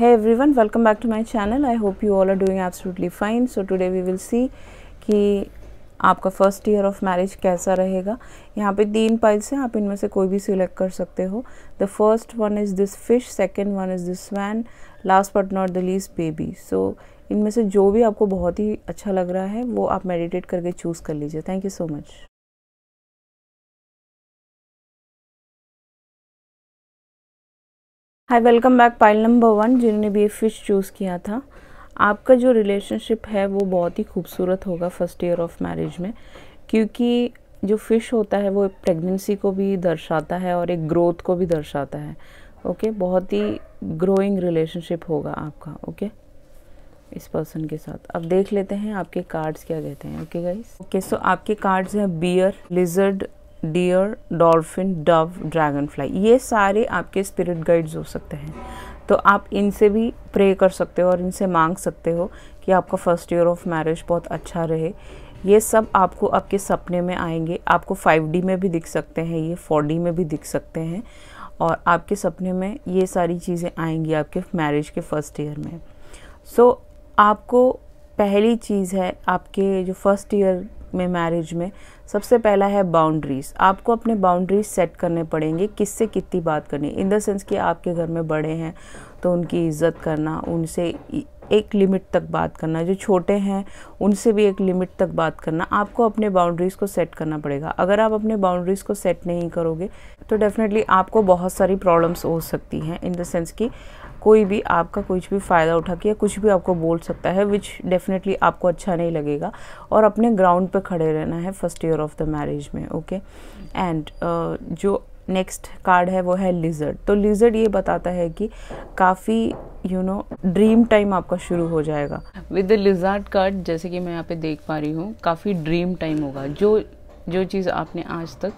है everyone welcome back to my channel I hope you all are doing absolutely fine so today we will see कि आपका first year of marriage कैसा रहेगा यहाँ पे तीन पाइल्स हैं आप इनमें से कोई भी सिलेक्ट कर सकते हो the first one is this fish second one is this one last but not the least baby so इनमें से जो भी आपको बहुत ही अच्छा लग रहा है वो आप मेडिटेट करके चूज़ कर लीजिए thank you so much hi welcome back pile number one जिन्होंने भी ये फ़िश चूज़ किया था आपका जो रिलेशनशिप है वो बहुत ही खूबसूरत होगा फर्स्ट ईयर ऑफ मैरिज में क्योंकि जो फ़िश होता है वो प्रेगनेंसी को भी दर्शाता है और एक ग्रोथ को भी दर्शाता है ओके बहुत ही ग्रोइंग रिलेशनशिप होगा आपका ओके इस पर्सन के साथ अब देख लेते हैं आपके कार्ड्स क्या कहते हैं ओके गाइस ओके सो आपके कार्ड्स हैं bear lizard deer dolphin dove dragonfly ये सारे आपके स्पिरिट गाइड्स हो सकते हैं तो आप इनसे भी प्रे कर सकते हो और इनसे मांग सकते हो कि आपका फर्स्ट ईयर ऑफ मैरिज बहुत अच्छा रहे ये सब आपको आपके सपने में आएंगे आपको 5D में भी दिख सकते हैं ये 4D में भी दिख सकते हैं और आपके सपने में ये सारी चीज़ें आएंगी आपके मैरिज के फर्स्ट ईयर में सो so, आपको पहली चीज़ है आपके जो फर्स्ट ईयर में मैरिज में सबसे पहला है बाउंड्रीज आपको अपने बाउंड्रीज सेट करने पड़ेंगे किससे कितनी बात करनी इन द सेंस कि आपके घर में बड़े हैं तो उनकी इज्जत करना उनसे एक लिमिट तक बात करना जो छोटे हैं उनसे भी एक लिमिट तक बात करना आपको अपने बाउंड्रीज़ को सेट करना पड़ेगा अगर आप अपने बाउंड्रीज़ को सेट नहीं करोगे तो डेफिनेटली आपको बहुत सारी प्रॉब्लम्स हो सकती हैं इन द सेंस कि कोई भी आपका कुछ भी फ़ायदा उठा के या कुछ भी आपको बोल सकता है विच डेफिनेटली आपको अच्छा नहीं लगेगा और अपने ग्राउंड पे खड़े रहना है first year of the marriage में ओके okay? एंड uh, जो नेक्स्ट कार्ड है वो है लिजर्ड तो लिजर्ड ये बताता है कि काफ़ी यू नो ड्रीम टाइम आपका शुरू हो जाएगा विद द लिजार्ड कार्ड जैसे कि मैं यहाँ पे देख पा रही हूँ काफ़ी ड्रीम टाइम होगा जो जो चीज़ आपने आज तक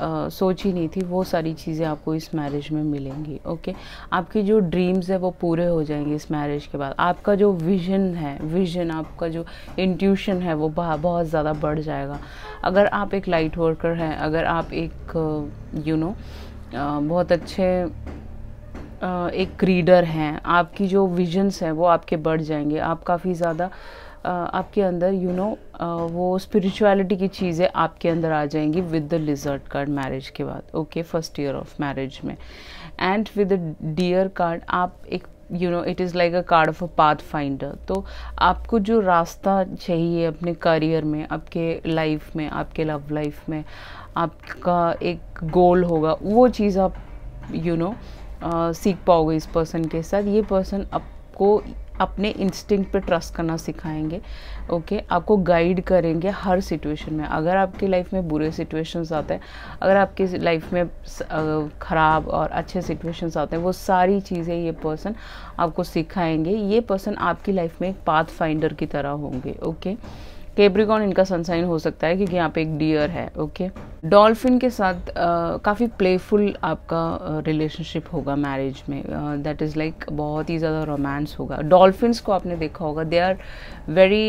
आ, सोच ही नहीं थी वो सारी चीज़ें आपको इस मैरिज में मिलेंगी ओके आपकी जो ड्रीम्स है वो पूरे हो जाएंगे इस मैरिज के बाद आपका जो विजन है विजन आपका जो इंट्यूशन है वो बहुत ज़्यादा बढ़ जाएगा अगर आप एक लाइट वर्कर हैं अगर आप एक यू नो बहुत अच्छे एक रीडर हैं आपकी जो विजन्स हैं वो आपके बढ़ जाएंगे आप काफ़ी ज़्यादा आपके अंदर यू you नो know, वो स्पिरिचुअलिटी की चीज़ें आपके अंदर आ जाएंगी with the lizard card marriage के बाद okay first year of marriage में and with the deer card आप एक you know it is like a card of a pathfinder तो आपको जो रास्ता चाहिए अपने करियर में आपके लाइफ में आपके लव लाइफ में आपका एक गोल होगा वो चीज़ आप यू you नो know, सीख पाओगे इस पर्सन के साथ ये पर्सन आपको अपने इंस्टिंक्ट पे ट्रस्ट करना सिखाएंगे ओके okay? आपको गाइड करेंगे हर सिचुएशन में अगर आपकी लाइफ में बुरे सिचुएशंस आते हैं अगर आपकी लाइफ में ख़राब और अच्छे सिचुएशंस आते हैं वो सारी चीज़ें ये पर्सन आपको सिखाएंगे ये पर्सन आपकी लाइफ में एक पाथ फाइंडर की तरह होंगे ओके okay? केब्रिकॉन इनका सनसाइन हो सकता है क्योंकि यहाँ पे एक डियर है ओके डॉल्फिन के साथ काफ़ी प्लेफुल आपका रिलेशनशिप होगा मैरिज में दैट इज़ लाइक बहुत ही ज़्यादा रोमांस होगा डॉल्फिन को आपने देखा होगा they are very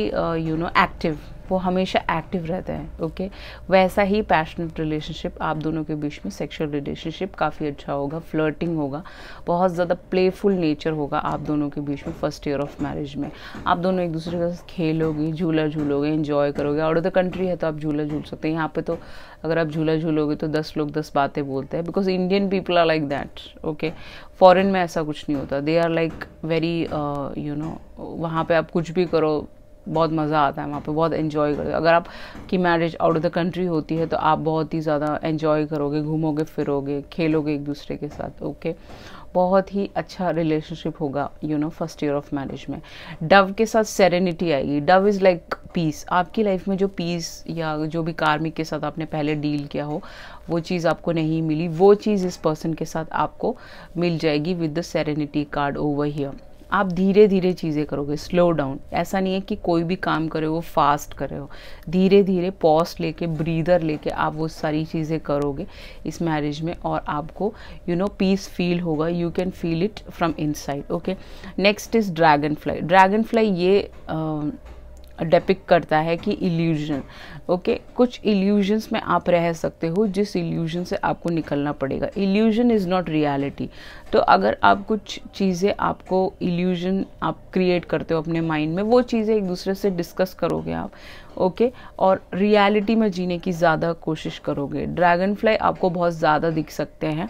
you know active वो हमेशा एक्टिव रहते हैं ओके वैसा ही पैशनेट रिलेशनशिप आप दोनों के बीच में सेक्शुअल रिलेशनशिप काफ़ी अच्छा होगा फ्लर्टिंग होगा बहुत ज़्यादा प्लेफुल नेचर होगा आप दोनों के बीच में फर्स्ट ईयर ऑफ मैरिज में आप दोनों एक दूसरे के साथ खेलोगे झूला झूलोगे इन्जॉय करोगे आउट ऑफ द कंट्री है तो आप झूला झूल सकते हैं यहाँ पर तो अगर आप झूला झूलोगे तो दस लोग दस बातें बोलते हैं because Indian people are like that okay foreign में ऐसा कुछ नहीं होता they are like very you know वहाँ पे आप कुछ भी करो बहुत मज़ा आता है वहाँ पे बहुत इन्जॉय करते अगर आप की marriage out of the country होती है तो आप बहुत ही ज़्यादा इन्जॉय करोगे घूमोगे फिरोगे खेलोगे एक दूसरे के साथ ओके बहुत ही अच्छा रिलेशनशिप होगा you know first year of marriage में डव के साथ सेरेनिटी आएगी डव इज़ लाइक पीस आपकी लाइफ में जो पीस या जो भी कार्मिक के साथ आपने पहले डील किया हो वो चीज़ आपको नहीं मिली वो चीज़ इस पर्सन के साथ आपको मिल जाएगी with the serenity card over here आप धीरे धीरे चीज़ें करोगे स्लो डाउन ऐसा नहीं है कि कोई भी काम करे वो फास्ट करे हो धीरे धीरे पॉज लेके ब्रीदर लेके आप वो सारी चीज़ें करोगे इस मैरिज में और आपको यू नो पीस फील होगा you can feel it from inside okay next is dragonfly dragonfly ये uh, डेपिक करता है कि इल्यूजन ओके okay? कुछ इल्यूजन्स में आप रह सकते हो जिस इल्यूजन से आपको निकलना पड़ेगा इल्यूजन इज़ नॉट रियलिटी तो अगर आप कुछ चीज़ें आपको इल्यूजन आप क्रिएट करते हो अपने माइंड में वो चीज़ें एक दूसरे से डिस्कस करोगे आप ओके okay? और रियलिटी में जीने की ज़्यादा कोशिश करोगे ड्रैगन फ्लाई आपको बहुत ज़्यादा दिख सकते हैं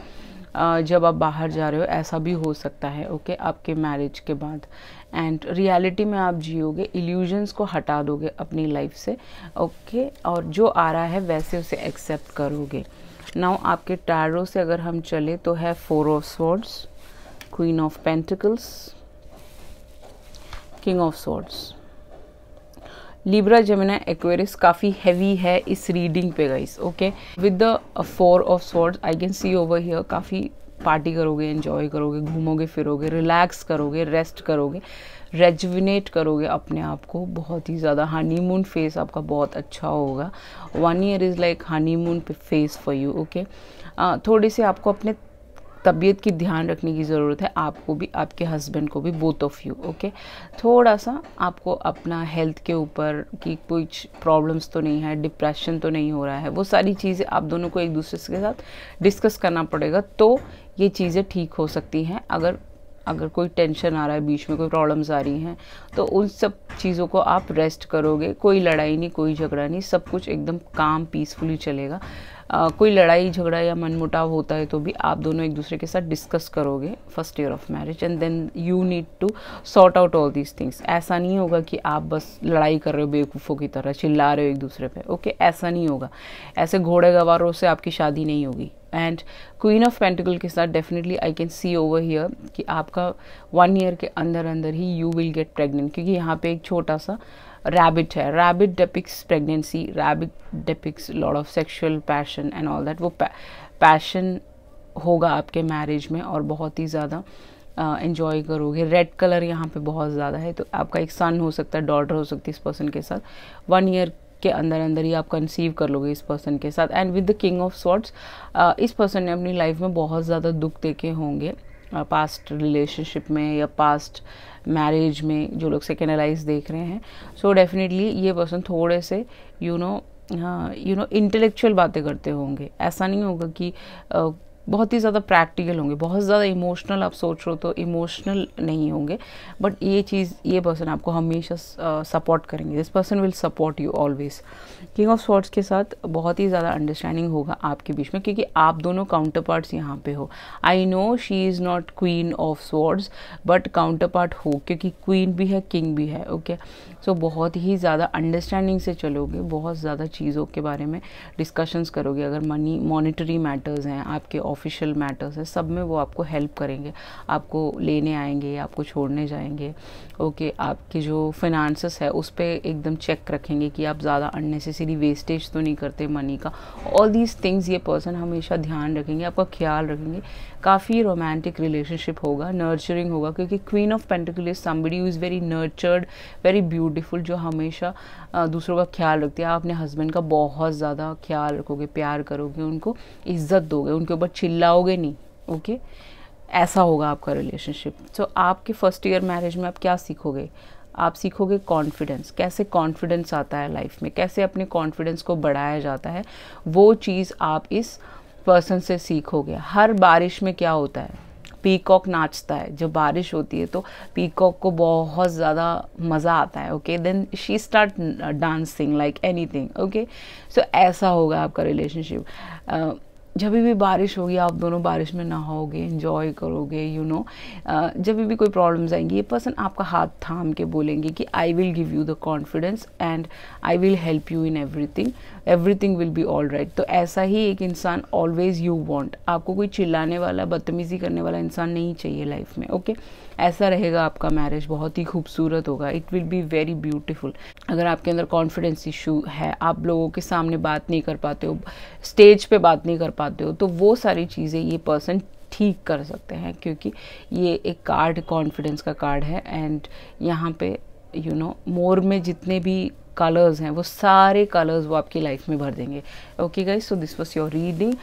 जब आप बाहर जा रहे हो ऐसा भी हो सकता है ओके आपके मैरिज के बाद एंड रियलिटी में आप जियोगे इल्यूजन्स को हटा दोगे अपनी लाइफ से ओके और जो आ रहा है वैसे उसे एक्सेप्ट करोगे नाउ आपके टैरो से अगर हम चले तो है four of swords queen of pentacles king of swords Libra Gemini Aquarius काफ़ी हैवी है इस रीडिंग पे guys okay with the four of swords I can see over here काफ़ी पार्टी करोगे एंजॉय करोगे घूमोगे फिरोगे रिलैक्स करोगे रेस्ट करोगे रेजुविनेट करोगे अपने आप को बहुत ही ज़्यादा हनीमून फेस आपका बहुत अच्छा होगा one year is like honeymoon phase for you okay थोड़े से आपको अपने तबीयत की ध्यान रखने की ज़रूरत है आपको भी आपके हस्बैंड को भी बोथ ऑफ यू ओके थोड़ा सा आपको अपना हेल्थ के ऊपर की कुछ प्रॉब्लम्स तो नहीं है डिप्रेशन तो नहीं हो रहा है वो सारी चीज़ें आप दोनों को एक दूसरे के साथ डिस्कस करना पड़ेगा तो ये चीज़ें ठीक हो सकती हैं अगर अगर कोई टेंशन आ रहा है बीच में कोई प्रॉब्लम्स आ रही हैं तो उन सब चीज़ों को आप रेस्ट करोगे कोई लड़ाई नहीं कोई झगड़ा नहीं सब कुछ एकदम काम पीसफुली चलेगा आ, कोई लड़ाई झगड़ा या मनमुटाव होता है तो भी आप दोनों एक दूसरे के साथ डिस्कस करोगे first year of marriage and then you need to sort out all these things ऐसा नहीं होगा कि आप बस लड़ाई कर रहे हो बेवकूफ़ों की तरह चिल्ला रहे हो एक दूसरे पे ओके okay, ऐसा नहीं होगा ऐसे घोड़े गवारों से आपकी शादी नहीं होगी एंड क्वीन ऑफ पेंटिकल के साथ definitely I can see over here कि आपका वन ईयर के अंदर अंदर ही यू विल गेट प्रेगनेंट क्योंकि यहाँ पे एक छोटा सा रैबिट है rabbit depicts pregnancy rabbit depicts lord of sexual passion and all that वो पैशन होगा आपके मैरिज में और बहुत ही ज़्यादा इन्जॉय करोगे रेड कलर यहाँ पे बहुत ज़्यादा है तो आपका एक सन हो सकता है डॉटर हो सकती है इस पर्सन के साथ वन ईयर के अंदर अंदर ही आप कंसीव कर लोगे इस पर्सन के साथ and with the king of swords इस पर्सन ने अपनी लाइफ में बहुत ज़्यादा दुख देखे होंगे पास्ट रिलेशनशिप में या पास्ट मैरिज में जो लोग सेकेंडलाइज देख रहे हैं सो so डेफिनेटली ये पर्सन थोड़े से you know you know intellectual बातें करते होंगे ऐसा नहीं होगा कि uh, बहुत ही ज़्यादा प्रैक्टिकल होंगे बहुत ज़्यादा इमोशनल आप सोच रहे हो तो इमोशनल नहीं होंगे बट ये चीज़ ये पर्सन आपको हमेशा सपोर्ट करेंगे this person will support you always king of swords के साथ बहुत ही ज़्यादा अंडरस्टैंडिंग होगा आपके बीच में क्योंकि आप दोनों काउंटर पार्ट्स यहाँ पे हो I know she is not queen of swords but counterpart हो क्योंकि क्वीन भी है किंग भी है ओके okay? सो so, बहुत ही ज़्यादा अंडरस्टैंडिंग से चलोगे बहुत ज़्यादा चीज़ों के बारे में डिस्कशंस करोगे अगर मनी मॉनिटरी मैटर्स हैं आपके ऑफ ऑफिशियल मैटर्स है सब में वो आपको हेल्प करेंगे आपको लेने आएंगे आपको छोड़ने जाएंगे ओके आपके जो फिनांसेस है उस पर एकदम चेक रखेंगे कि आप ज़्यादा अननेसेसरी वेस्टेज तो नहीं करते मनी का ऑल दीज थिंग्स ये पर्सन हमेशा ध्यान रखेंगे आपका ख्याल रखेंगे काफ़ी रोमांटिक रिलेशनशिप होगा नर्चरिंग होगा क्योंकि queen of pentacle is somebody is very nurtured very beautiful जो हमेशा दूसरों का ख्याल रखती है आप अपने हस्बैंड का बहुत ज़्यादा ख्याल रखोगे प्यार करोगे उनको इज्जत दोगे उनके ऊपर चिल्लाओगे नहीं ओके ऐसा होगा आपका रिलेशनशिप सो so, आपके फर्स्ट ईयर मैरिज में आप क्या सीखोगे आप सीखोगे कॉन्फिडेंस कैसे कॉन्फिडेंस आता है लाइफ में कैसे अपने कॉन्फिडेंस को बढ़ाया जाता है वो चीज़ आप इस पर्सन से सीखोगे हर बारिश में क्या होता है पीकॉक नाचता है जब बारिश होती है तो पीकॉक को बहुत ज़्यादा मज़ा आता है okay then she start dancing like anything okay so ऐसा होगा आपका रिलेशनशिप जब भी बारिश होगी आप दोनों बारिश में नहाओगे इन्जॉय करोगे यू नो जब भी कोई प्रॉब्लम्स आएंगी ये पर्सन आपका हाथ थाम के बोलेंगे कि I will give you the confidence and I will help you in everything everything will be all right तो ऐसा ही एक इंसान ऑलवेज यू वॉन्ट आपको कोई चिल्लाने वाला बदतमीजी करने वाला इंसान नहीं चाहिए लाइफ में ओके okay? ऐसा रहेगा आपका मैरिज बहुत ही खूबसूरत होगा it will be very beautiful अगर आपके अंदर कॉन्फिडेंस इशू है आप लोगों के सामने बात नहीं कर पाते हो स्टेज पे बात नहीं कर पाते हो तो वो सारी चीज़ें ये पर्सन ठीक कर सकते हैं क्योंकि ये एक कार्ड कॉन्फिडेंस का कार्ड है एंड यहाँ पे यू नो मोर में जितने भी कलर्स हैं वो सारे कलर्स वो आपकी लाइफ में भर देंगे okay guys so this was your reading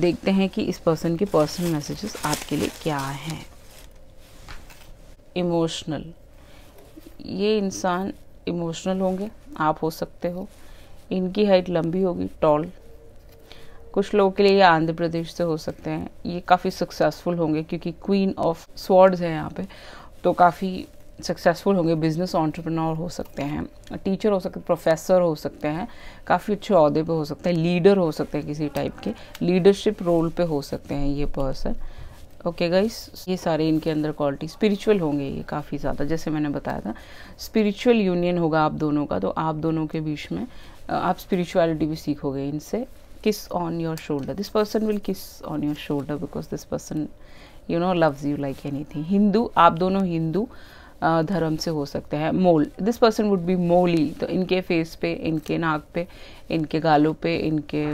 देखते हैं कि इस पर्सन के पर्सनल मैसेजेस आपके लिए क्या हैं इमोशनल ये इंसान इमोशनल होंगे आप हो सकते हो इनकी हाइट लंबी होगी टॉल कुछ लोगों के लिए ये आंध्र प्रदेश से हो सकते हैं ये काफ़ी सक्सेसफुल होंगे क्योंकि क्वीन ऑफ स्वॉर्ड्स हैं यहाँ पे तो काफ़ी सक्सेसफुल होंगे बिजनेस ऑन्टरप्रनोर हो सकते हैं टीचर हो सकते प्रोफेसर हो सकते हैं काफ़ी अच्छे अहदे पे हो सकते हैं लीडर हो सकते हैं किसी टाइप के लीडरशिप रोल पे हो सकते हैं ये पर्सन ओके okay गाइस ये सारे इनके अंदर क्वालिटी स्पिरिचुअल होंगे ये काफ़ी ज़्यादा जैसे मैंने बताया था स्पिरिचुअल यूनियन होगा आप दोनों का तो आप दोनों के बीच में आप स्पिरिचुअलिटी भी सीखोगे इनसे kiss on your shoulder this person will kiss on your shoulder because this person you know loves you like anything Hindu आप दोनों हिंदू धर्म से हो सकते हैं mole this person would be मोली तो इनके फेस पे इनके नाक पे इनके गालों पे इनके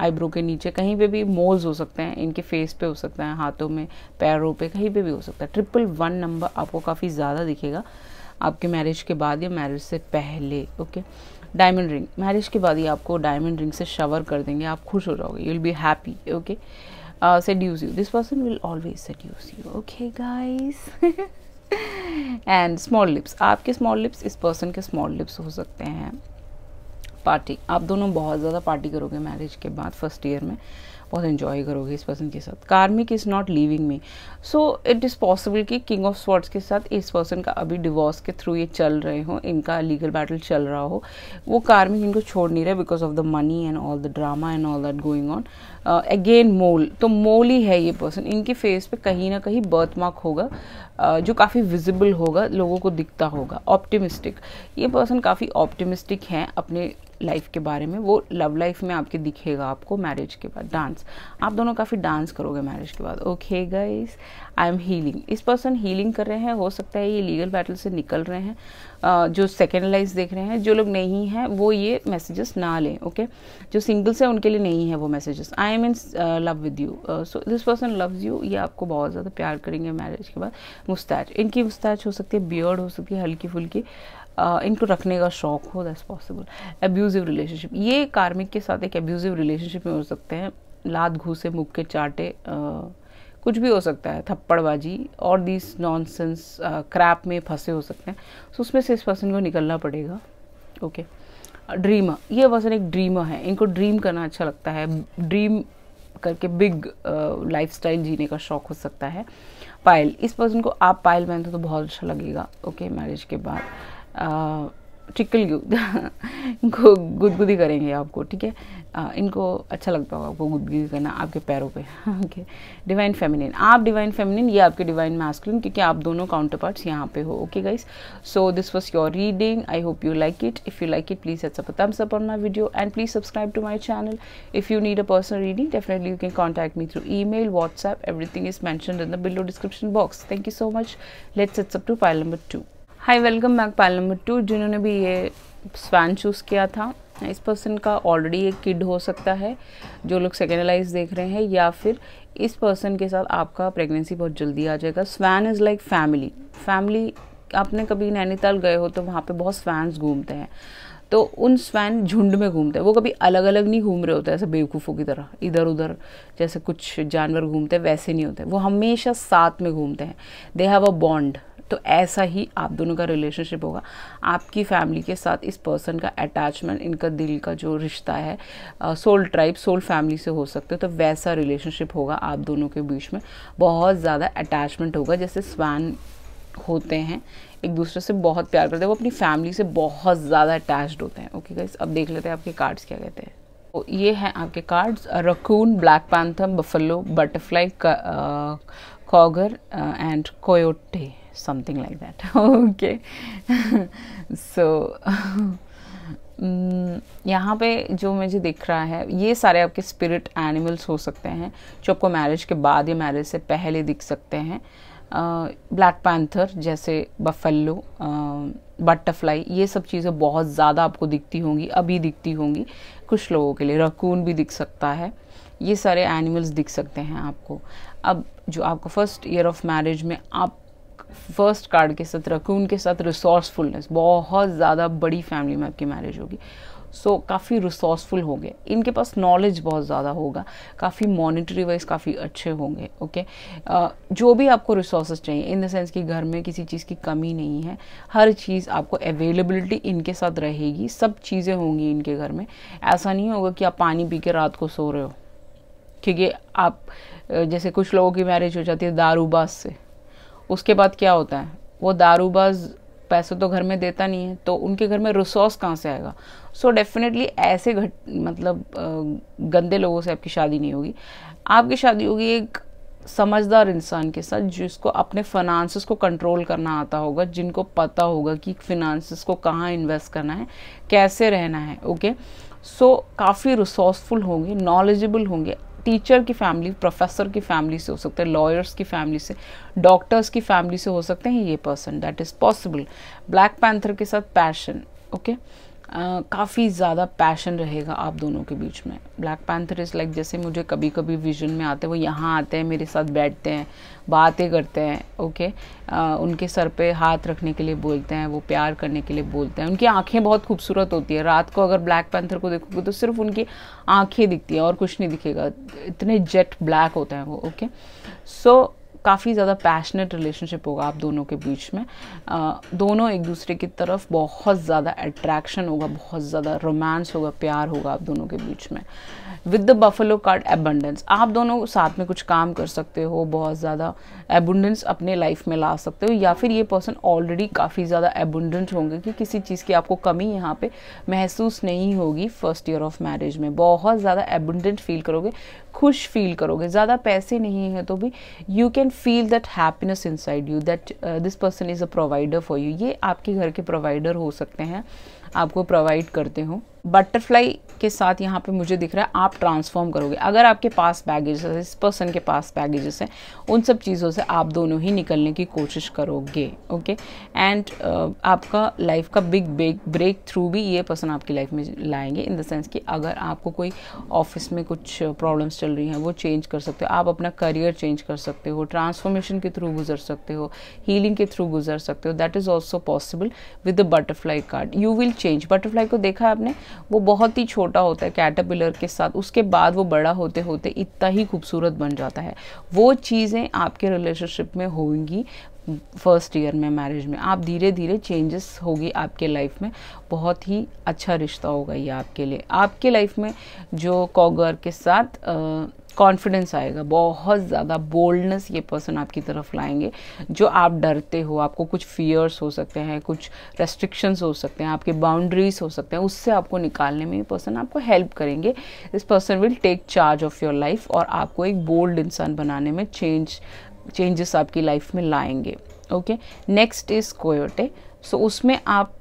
आईब्रो के नीचे कहीं पे भी मोल्स हो सकते हैं इनके फेस पे हो सकता है हाथों में पैरों पे कहीं पे भी हो सकता है ट्रिपल वन नंबर आपको काफ़ी ज़्यादा दिखेगा आपके मैरिज के बाद या मैरिज से पहले ओके डायमंड रिंग मैरिज के बाद ही आपको डायमंड रिंग से शवर कर देंगे आप खुश हो जाओगे you will be happy okay seduce you this person will always seduce you okay guys and small lips आपके स्मॉल लिप्स इस पर्सन के स्मॉल लिप्स हो सकते हैं पार्टी आप दोनों बहुत ज़्यादा पार्टी करोगे मैरिज के बाद फर्स्ट ईयर में बहुत इन्जॉय करोगे इस पर्सन के साथ karmic is not leaving me so it is possible कि किंग ऑफ स्वर्ड्स के साथ इस पर्सन का अभी डिवोर्स के थ्रू ये चल रहे हो इनका लीगल बैटल चल रहा हो वो कार्मिक इनको छोड़ नहीं रहा because of the money and all the drama and all that going on again mole तो मोल ही है ये पर्सन इनके फेस पे कहीं ना कहीं बर्थ मार्क होगा uh, जो काफ़ी विजिबल होगा लोगों को दिखता होगा ऑप्टिमिस्टिक ये पर्सन काफ़ी ऑप्टिमिस्टिक हैं अपने लाइफ के बारे में वो लव लाइफ में आपके दिखेगा आपको मैरिज के बाद डांस आप दोनों काफ़ी डांस करोगे मैरिज के बाद okay guys I am healing इस पर्सन हीलिंग कर रहे हैं हो सकता है ये लीगल बैटल से निकल रहे हैं जो सेकेंड लाइफ देख रहे हैं जो लोग नहीं हैं वो ये मैसेजेस ना लें ओके okay? जो सिंगल्स हैं उनके लिए नहीं है वो messages I am in love with you so this person loves you ये आपको बहुत ज़्यादा प्यार करेंगे मैरिज के बाद मुस्ताज इनकी मुस्ताज हो सकती है बियर्ड हो सकती है हल्की फुल्की uh, इनको रखने का शौक हो दैट्स पॉसिबल एब्यूज़िव रिलेशनशिप ये कार्मिक के साथ एक एब्यूज़िव रिलेशनशिप में हो सकते हैं लात घूसे मुक्के चाटे कुछ भी हो सकता है थप्पड़बाजी और दिस नॉन सेंस क्रैप में फंसे हो सकते हैं सो so, उसमें से इस पर्सन को निकलना पड़ेगा ओके ड्रीमर ये पर्सन एक ड्रीमर है इनको ड्रीम करना अच्छा लगता है ड्रीम करके बिग लाइफ स्टाइल जीने का शौक हो सकता है पायल इस पर्सन को आप पायल पहनते तो बहुत अच्छा लगेगा ओके मैरिज के बाद ट्रिकल इनको गुदगुदी करेंगे आपको ठीक है इनको अच्छा लगता होगा आपको गुदगुदी करना आपके पैरों पे ओके डिवाइन फेमिनिन आप डिवाइन फेमिनिन ये आपके डिवाइन मैस्कुलिन क्योंकि आप दोनों काउंटर पार्ट्स यहाँ पे हो okay guys so this was your reading I hope you like it if you like it please support thumbs up on my video and please subscribe to my channel if you need a personal reading definitely you can contact me through email WhatsApp everything is mention in the below description box thank you so much let's एट्सअप to pile number two hi welcome back pale number two जिन्होंने भी ये swan choose किया था इस person का already एक kid हो सकता है जो लोग सेकेंड लाइज देख रहे हैं या फिर इस पर्सन के साथ आपका प्रेगनेंसी बहुत जल्दी आ जाएगा swan is like family family आपने कभी नैनीताल गए हो तो वहाँ पे बहुत स्वैन्स घूमते हैं तो उन स्वैन झुंड में घूमते हैं वो कभी अलग अलग नहीं घूम रहे होते ऐसे बेवकूफ़ों की तरह इधर उधर जैसे कुछ जानवर घूमते हैं वैसे नहीं होते वो हमेशा साथ में घूमते हैं दे हैव अ बॉन्ड तो ऐसा ही आप दोनों का रिलेशनशिप होगा आपकी फैमिली के साथ इस पर्सन का अटैचमेंट इनका दिल का जो रिश्ता है सोल ट्राइब सोल फैमिली से हो सकते हो तो वैसा रिलेशनशिप होगा आप दोनों के बीच में बहुत ज़्यादा अटैचमेंट होगा जैसे स्वैन होते हैं एक दूसरे से बहुत प्यार करते हैं वो अपनी फैमिली से बहुत ज़्यादा अटैच्ड होते हैं ओके गाइस अब देख लेते हैं आपके कार्ड्स क्या कहते हैं तो ये हैं आपके cards raccoon black panther buffalo butterfly cougar and coyote something like that okay so mm, यहाँ पे जो मुझे दिख रहा है ये सारे आपके स्पिरिट एनिमल्स हो सकते हैं जो आपको मैरिज के बाद या मैरिज से पहले दिख सकते हैं ब्लैक पैंथर जैसे बफेलो बटरफ्लाई ये सब चीज़ें बहुत ज़्यादा आपको दिखती होंगी अभी दिखती होंगी कुछ लोगों के लिए रकून भी दिख सकता है ये सारे एनिमल्स दिख सकते हैं आपको अब जो आपको फर्स्ट ईयर ऑफ मैरिज में आप फर्स्ट कार्ड के साथ रकून के साथ रिसोर्सफुलनेस बहुत ज़्यादा बड़ी फैमिली में आपकी मैरिज होगी सो so, काफ़ी रिसोर्सफुल होंगे इनके पास नॉलेज बहुत ज़्यादा होगा काफ़ी मॉनिटरी वाइज काफ़ी अच्छे होंगे ओके okay? uh, जो भी आपको रिसोर्सेज चाहिए इन द सेंस कि घर में किसी चीज़ की कमी नहीं है हर चीज़ आपको अवेलेबिलिटी इनके साथ रहेगी सब चीज़ें होंगी इनके घर में ऐसा नहीं होगा कि आप पानी पी के रात को सो रहे हो क्योंकि आप जैसे कुछ लोगों की मैरिज हो जाती है दारूबाज से उसके बाद क्या होता है वो दारूबाज पैसे तो घर में देता नहीं है तो उनके घर में रिसोर्स कहाँ से आएगा सो so डेफिनेटली ऐसे घट मतलब गंदे लोगों से आपकी शादी नहीं होगी आपकी शादी होगी एक समझदार इंसान के साथ जिसको अपने फाइनेंस को कंट्रोल करना आता होगा जिनको पता होगा कि फिनांसिस को कहाँ इन्वेस्ट करना है कैसे रहना है ओके सो so, काफ़ी रिसोर्सफुल होंगे नॉलेजेबल होंगे टीचर की फैमिली प्रोफेसर की फैमिली से हो सकते हैं लॉयर्स की फैमिली से डॉक्टर्स की फैमिली से हो सकते हैं ये person that is possible black panther के साथ पैशन ओके okay? काफ़ी ज़्यादा पैशन रहेगा आप दोनों के बीच में ब्लैक पैंथर इज़ लाइक जैसे मुझे कभी कभी विजन में आते हैं वो यहाँ आते हैं मेरे साथ बैठते हैं बातें करते हैं ओके आ, उनके सर पे हाथ रखने के लिए बोलते हैं वो प्यार करने के लिए बोलते हैं उनकी आंखें बहुत खूबसूरत होती है रात को अगर ब्लैक पैंथर को देखोगे तो सिर्फ उनकी आँखें दिखती हैं और कुछ नहीं दिखेगा इतने जेट ब्लैक होते हैं वो ओके सो so, काफ़ी ज़्यादा पैशनेट रिलेशनशिप होगा आप दोनों के बीच में आ, दोनों एक दूसरे की तरफ बहुत ज़्यादा अट्रैक्शन होगा बहुत ज़्यादा रोमांस होगा प्यार होगा आप दोनों के बीच में with the buffalo card abundance आप दोनों साथ में कुछ काम कर सकते हो बहुत ज़्यादा एबुंडेंस अपने लाइफ में ला सकते हो या फिर ये पर्सन ऑलरेडी काफ़ी ज़्यादा एबुंडेंट होंगे कि किसी चीज़ की आपको कमी यहाँ पे महसूस नहीं होगी फर्स्ट ईयर ऑफ मैरिज में बहुत ज़्यादा एबुंडेंट फील करोगे खुश फील करोगे ज़्यादा पैसे नहीं है तो भी you can feel that happiness in you that this person is a provider for you ये आपके घर के प्रोवाइडर हो सकते हैं आपको प्रोवाइड करते हों बटरफ्लाई के साथ यहाँ पे मुझे दिख रहा है आप ट्रांसफॉर्म करोगे अगर आपके पास बैगेजेस है इस पर्सन के पास बैगेजेस हैं उन सब चीज़ों से आप दोनों ही निकलने की कोशिश करोगे ओके एंड uh, आपका लाइफ का बिग बिग ब्रेक थ्रू भी ये पर्सन आपकी लाइफ में लाएंगे इन द सेंस कि अगर आपको कोई ऑफिस में कुछ प्रॉब्लम्स चल रही हैं वो चेंज कर सकते हो आप अपना करियर चेंज कर सकते हो ट्रांसफॉर्मेशन के थ्रू गुजर सकते हो हीलिंग के थ्रू गुजर सकते हो that is also possible with the butterfly card you will change butterfly को देखा आपने वो बहुत ही छोटा होता है कैटरपिलर के साथ उसके बाद वो बड़ा होते होते इतना ही खूबसूरत बन जाता है वो चीज़ें आपके रिलेशनशिप में होंगी फर्स्ट ईयर में मैरिज में आप धीरे धीरे चेंजेस होगी आपके लाइफ में बहुत ही अच्छा रिश्ता होगा ये आपके लिए आपके लाइफ में जो कॉगर के साथ आ, कॉन्फिडेंस आएगा बहुत ज़्यादा बोल्डनेस ये पर्सन आपकी तरफ लाएंगे जो आप डरते हो आपको कुछ फियर्स हो सकते हैं कुछ रेस्ट्रिक्शंस हो सकते हैं आपके बाउंड्रीज हो सकते हैं उससे आपको निकालने में ये पर्सन आपको हेल्प करेंगे this person will take charge of your life और आपको एक बोल्ड इंसान बनाने में चेंज चेंजेस आपकी लाइफ में लाएंगे okay next is coyote so उसमें आप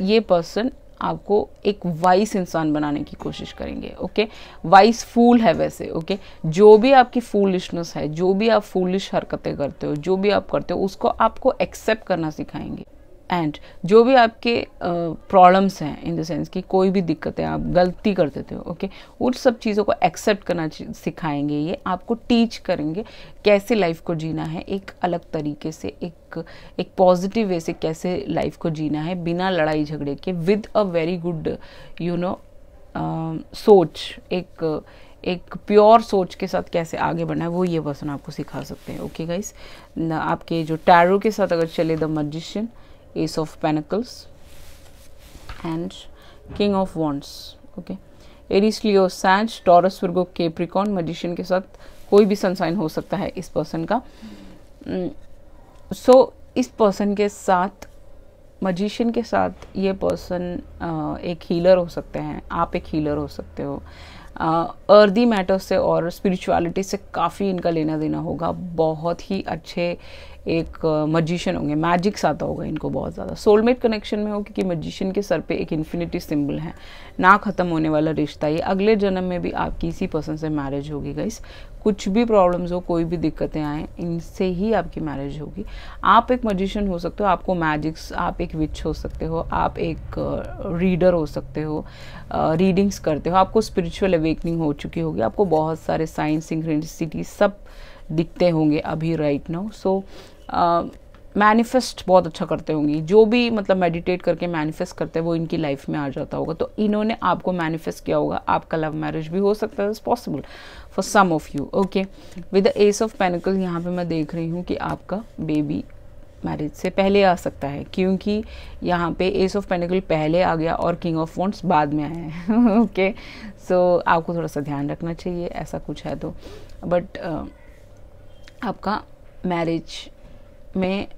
ये पर्सन आपको एक वाइस इंसान बनाने की कोशिश करेंगे ओके वाइस फूल है वैसे ओके जो भी आपकी फूलिशनेस है जो भी आप फूलिश हरकतें करते हो जो भी आप करते हो उसको आपको एक्सेप्ट करना सिखाएंगे एंड जो भी आपके प्रॉब्लम्स हैं इन द सेंस कि कोई भी दिक्कत है आप गलती कर देते हो ओके उन सब चीज़ों को एक्सेप्ट करना सिखाएंगे ये आपको टीच करेंगे कैसे लाइफ को जीना है एक अलग तरीके से एक एक पॉजिटिव वे से कैसे लाइफ को जीना है बिना लड़ाई झगड़े के with a very good you know सोच एक एक प्योर सोच के साथ कैसे आगे बढ़ना है वो ये वसन आपको सिखा सकते हैं ओके गाइस आपके जो टैरो के साथ अगर चले the magician ace of pentacles and king of wands okay Aries Leo Sag Taurus Virgo Capricorn magician के साथ कोई भी सनसाइन हो सकता है इस पर्सन का सो mm, so, इस पर्सन के साथ मजिशियन के साथ ये पर्सन uh, एक हीलर हो सकते हैं आप एक हीलर हो सकते हो अर्दी uh, मैटर से और स्पिरिचुअलिटी से काफ़ी इनका लेना देना होगा बहुत ही अच्छे एक मजिशियन होंगे मैजिक्स आता होगा इनको बहुत ज़्यादा सोलमेट कनेक्शन में हो क्योंकि मजिशियन के सर पे एक इन्फिनिटी सिंबल है ना ख़त्म होने वाला रिश्ता ये अगले जन्म में भी आपकी इसी पर्सन से मैरिज होगी गाइस कुछ भी प्रॉब्लम्स हो कोई भी दिक्कतें आएँ इनसे ही आपकी मैरिज होगी आप एक मजिशियन हो सकते हो आपको मैजिक्स आप एक विच हो सकते हो आप एक रीडर हो सकते हो रीडिंग्स करते हो आपको स्पिरिचुअल अवेकनिंग हो चुकी होगी आपको बहुत सारे साइंस इंग्रेडिसिटी सब दिखते होंगे अभी राइट नाउ सो मैनिफेस्ट बहुत अच्छा करते होंगे जो भी मतलब मेडिटेट करके मैनिफेस्ट करते हैं वो इनकी लाइफ में आ जाता होगा तो इन्होंने आपको मैनिफेस्ट किया होगा आपका लव मैरिज भी हो सकता है is possible for some of you okay with the ace of pentacle यहाँ पे मैं देख रही हूँ कि आपका बेबी मैरिज से पहले आ सकता है क्योंकि यहाँ पे एस ऑफ पेनिकल पहले आ गया और किंग ऑफ वॉन्ट्स बाद में आया है ओके सो आपको थोड़ा सा ध्यान रखना चाहिए ऐसा कुछ है तो बट आपका मैरिज में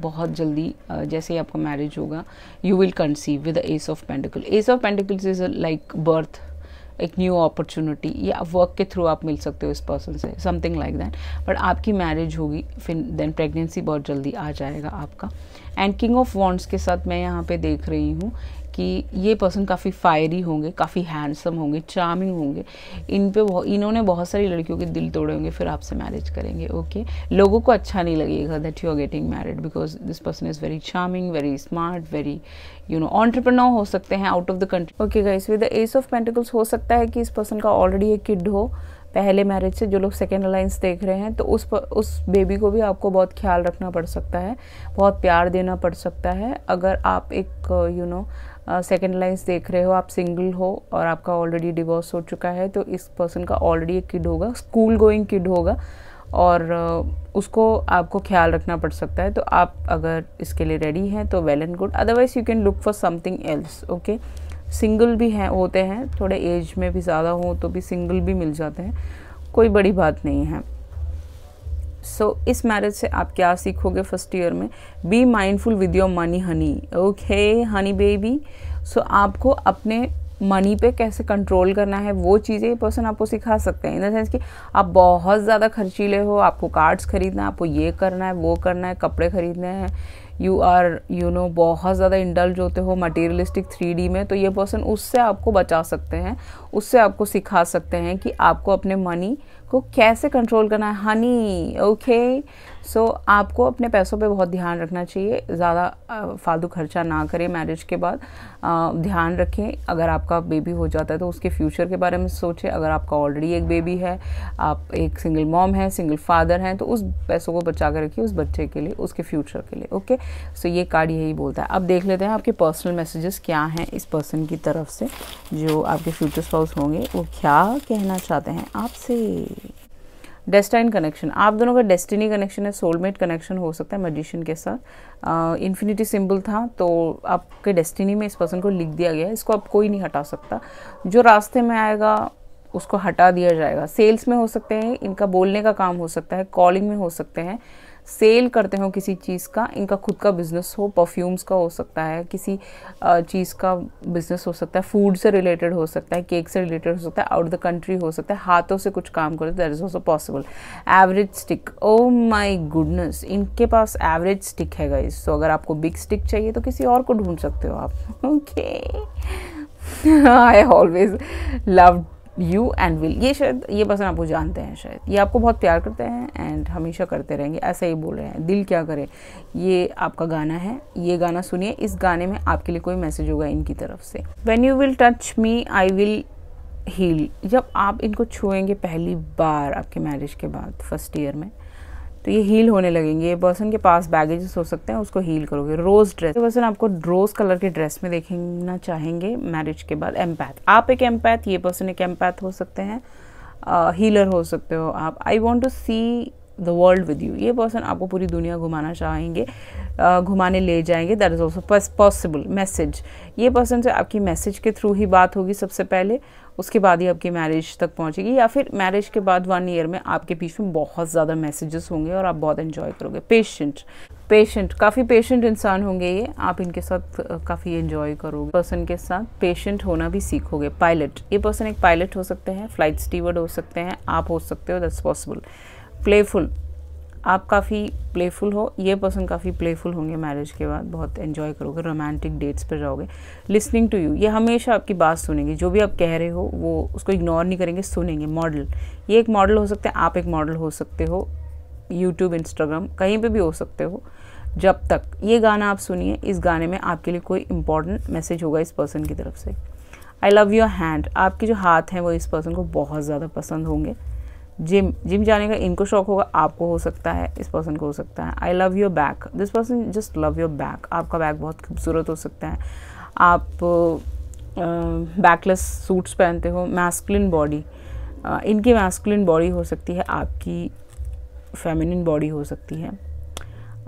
बहुत जल्दी जैसे ही आपका मैरिज होगा you will conceive with ace of pentacle ace of pentacle is like birth एक न्यू अपॉर्चुनिटी या वर्क के थ्रू आप मिल सकते हो इस पर्सन से समथिंग लाइक दैट बट आपकी मैरिज होगी फिर देन प्रेगनेंसी बहुत जल्दी आ जाएगा आपका एंड किंग ऑफ वॉन्ट्स के साथ मैं यहाँ पे देख रही हूँ कि ये पर्सन काफ़ी फायरी होंगे काफ़ी हैंडसम होंगे चार्मिंग होंगे इन पे इन्होंने बहुत सारी लड़कियों के दिल तोड़े होंगे फिर आपसे मैरिज करेंगे ओके लोगों को अच्छा नहीं लगेगा that you are getting married because this person is very charming very smart very you know entrepreneur हो सकते हैं out of the country okay guys with the ace of pentacles हो सकता है कि इस पर्सन का ऑलरेडी एक किड हो पहले मैरिज से जो लोग सेकेंड अलाइंस देख रहे हैं तो उस पर उस बेबी को भी आपको बहुत ख्याल रखना पड़ सकता है बहुत प्यार देना पड़ सकता है अगर आप एक you know know, second lines देख रहे हो आप सिंगल हो और आपका ऑलरेडी डिवोर्स हो चुका है तो इस पर्सन का ऑलरेडी एक किड होगा स्कूल गोइंग किड होगा और उसको आपको ख्याल रखना पड़ सकता है तो आप अगर इसके लिए रेडी हैं तो well and good otherwise you can look for something else okay single भी हैं होते हैं थोड़े एज में भी ज़्यादा हो तो भी सिंगल भी मिल जाते हैं कोई बड़ी बात नहीं है सो so, इस मैरिज से आप क्या सीखोगे फर्स्ट ईयर में be mindful with your money honey okay honey baby so आपको अपने मनी पे कैसे कंट्रोल करना है वो चीज़ें ये पर्सन आपको सिखा सकते हैं इन द सेंस कि आप बहुत ज़्यादा खर्चीले हो आपको कार्ड्स खरीदना है आपको ये करना है वो करना है कपड़े खरीदने हैं यू आर यू नो बहुत ज़्यादा इंडल्ज होते हो मटेरियलिस्टिक थ्री में तो ये पर्सन उससे आपको बचा सकते हैं उससे आपको सिखा सकते हैं कि आपको अपने मनी को कैसे कंट्रोल करना है honey okay okay? So so, आपको अपने पैसों पे बहुत ध्यान रखना चाहिए ज़्यादा फालतू खर्चा ना करें मैरिज के बाद आ, ध्यान रखें अगर आपका बेबी हो जाता है तो उसके फ्यूचर के बारे में सोचें अगर आपका ऑलरेडी एक बेबी है आप एक सिंगल मॉम हैं सिंगल फादर हैं तो उस पैसों को बचा कर रखिए उस बच्चे के लिए उसके फ्यूचर के लिए ओके सो so, ये कार्ड यही बोलता है अब देख लेते हैं आपके पर्सनल मैसेजेस क्या हैं इस पर्सन की तरफ से जो आपके फ्यूचर स्पाउस होंगे वो क्या कहना चाहते हैं आपसे डेस्टाइन कनेक्शन आप दोनों का डेस्टिनी कनेक्शन है सोलमेट कनेक्शन हो सकता है मजिशियन के साथ इन्फिनिटी सिंबल था तो आपके डेस्टिनी में इस पर्सन को लिख दिया गया है इसको आप कोई नहीं हटा सकता जो रास्ते में आएगा उसको हटा दिया जाएगा सेल्स में हो सकते हैं इनका बोलने का काम हो सकता है कॉलिंग में हो सकते हैं सेल करते हो किसी चीज़ का इनका खुद का बिज़नेस हो परफ्यूम्स का हो सकता है किसी चीज़ का बिज़नेस हो सकता है फूड से रिलेटेड हो सकता है केक से रिलेटेड हो सकता है आउट द कंट्री हो सकता है हाथों से कुछ काम करो that is also possible average stick oh my goodness इनके पास एवरेज स्टिक है गाइज तो अगर आपको बिग स्टिक चाहिए तो किसी और को ढूंढ सकते हो आप okay I always love you and will ये शायद ये पर्सन आपको जानते हैं शायद ये आपको बहुत प्यार करते हैं एंड हमेशा करते रहेंगे ऐसा ही बोल रहे हैं दिल क्या करे ये आपका गाना है ये गाना सुनिए इस गाने में आपके लिए कोई मैसेज होगा इनकी तरफ से when you will touch me I will heal जब आप इनको छुएंगे पहली बार आपके मैरिज के बाद फर्स्ट ईयर में तो ये हील होने लगेंगे ये पर्सन के पास बैगेजेस हो सकते हैं उसको हील करोगे रोज़ ड्रेस पर्सन आपको रोज़ कलर के ड्रेस में देखना चाहेंगे मैरिज के बाद एम्पैथ आप एक एम्पैथ ये पर्सन एक एम्पैथ हो सकते हैं हीलर हो सकते हो आप I want to see the world with you ये पर्सन आपको पूरी दुनिया घुमाना चाहेंगे घुमाने ले जाएंगे that is also possible message ये पर्सन से आपकी मैसेज के थ्रू ही बात होगी सबसे पहले उसके बाद ही आपकी मैरिज तक पहुँचेगी या फिर मैरिज के बाद वन ईयर में आपके बीच में बहुत ज़्यादा मैसेजेस होंगे और आप बहुत इन्जॉय करोगे पेशेंट पेशेंट काफ़ी पेशेंट इंसान होंगे ये आप इनके साथ काफ़ी इन्जॉय करोगे पर्सन के साथ पेशेंट होना भी सीखोगे पायलट ये पर्सन एक पायलट हो सकते हैं फ्लाइट स्टीवर्ड हो सकते हैं आप हो सकते हो दैट्स पॉसिबल प्लेफुल आप काफ़ी प्लेफुल हो ये पर्सन काफ़ी प्लेफुल होंगे मैरिज के बाद बहुत एंजॉय करोगे रोमांटिक डेट्स पर जाओगे लिसनिंग टू यू ये हमेशा आपकी बात सुनेंगे जो भी आप कह रहे हो वो उसको इग्नोर नहीं करेंगे सुनेंगे मॉडल ये एक मॉडल हो सकता है आप एक मॉडल हो सकते हो यूट्यूब इंस्टाग्राम कहीं पर भी हो सकते हो जब तक ये गाना आप सुनिए इस गाने में आपके लिए कोई इंपॉर्टेंट मैसेज होगा इस पर्सन की तरफ से आई लव योर हैंड आपके जो हाथ हैं वो इस पर्सन को बहुत ज़्यादा पसंद होंगे जिम जिम जाने का इनको शौक होगा आपको हो सकता है इस पर्सन को हो सकता है I love your back this person just love your back आपका बैक बहुत खूबसूरत हो सकता है आप बैकलेस सूट्स पहनते हो मैस्कुलिन बॉडी इनकी मैस्कुलिन बॉडी हो सकती है आपकी फेमिनिन बॉडी हो सकती है